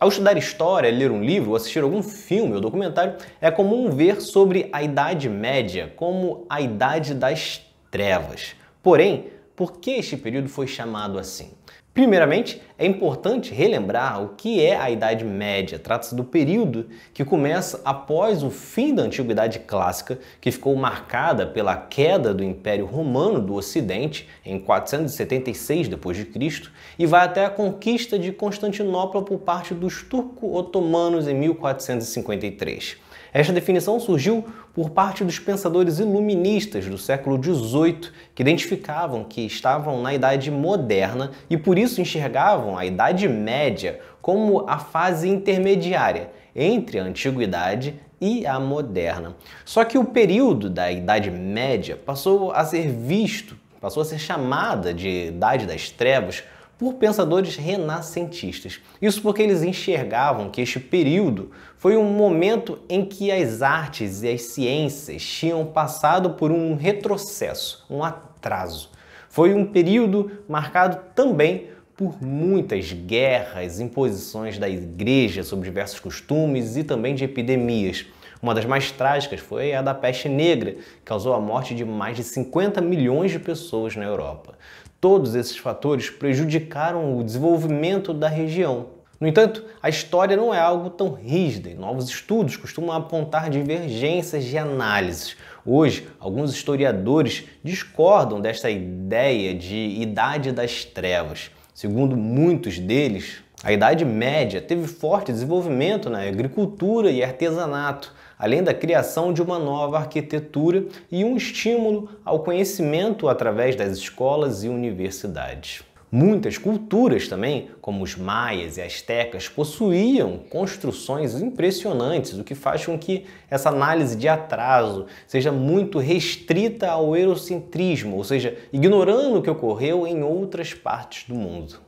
Ao estudar história, ler um livro, assistir algum filme ou documentário, é comum ver sobre a Idade Média como a Idade das Trevas. Porém, por que este período foi chamado assim? Primeiramente, é importante relembrar o que é a Idade Média. Trata-se do período que começa após o fim da Antiguidade Clássica, que ficou marcada pela queda do Império Romano do Ocidente em 476 d.C. e vai até a conquista de Constantinopla por parte dos turco-otomanos em 1453. Esta definição surgiu por parte dos pensadores iluministas do século XVIII, que identificavam que estavam na Idade Moderna e por isso enxergavam a Idade Média como a fase intermediária entre a Antiguidade e a Moderna. Só que o período da Idade Média passou a ser visto, passou a ser chamada de Idade das Trevas por pensadores renascentistas. Isso porque eles enxergavam que este período foi um momento em que as artes e as ciências tinham passado por um retrocesso, um atraso. Foi um período marcado também por muitas guerras, imposições da igreja sobre diversos costumes e também de epidemias. Uma das mais trágicas foi a da peste negra, que causou a morte de mais de 50 milhões de pessoas na Europa. Todos esses fatores prejudicaram o desenvolvimento da região, no entanto, a história não é algo tão rígida e novos estudos costumam apontar divergências de análises. Hoje, alguns historiadores discordam desta ideia de idade das trevas. Segundo muitos deles, a Idade Média teve forte desenvolvimento na agricultura e artesanato, além da criação de uma nova arquitetura e um estímulo ao conhecimento através das escolas e universidades. Muitas culturas também, como os maias e astecas, possuíam construções impressionantes, o que faz com que essa análise de atraso seja muito restrita ao eurocentrismo, ou seja, ignorando o que ocorreu em outras partes do mundo.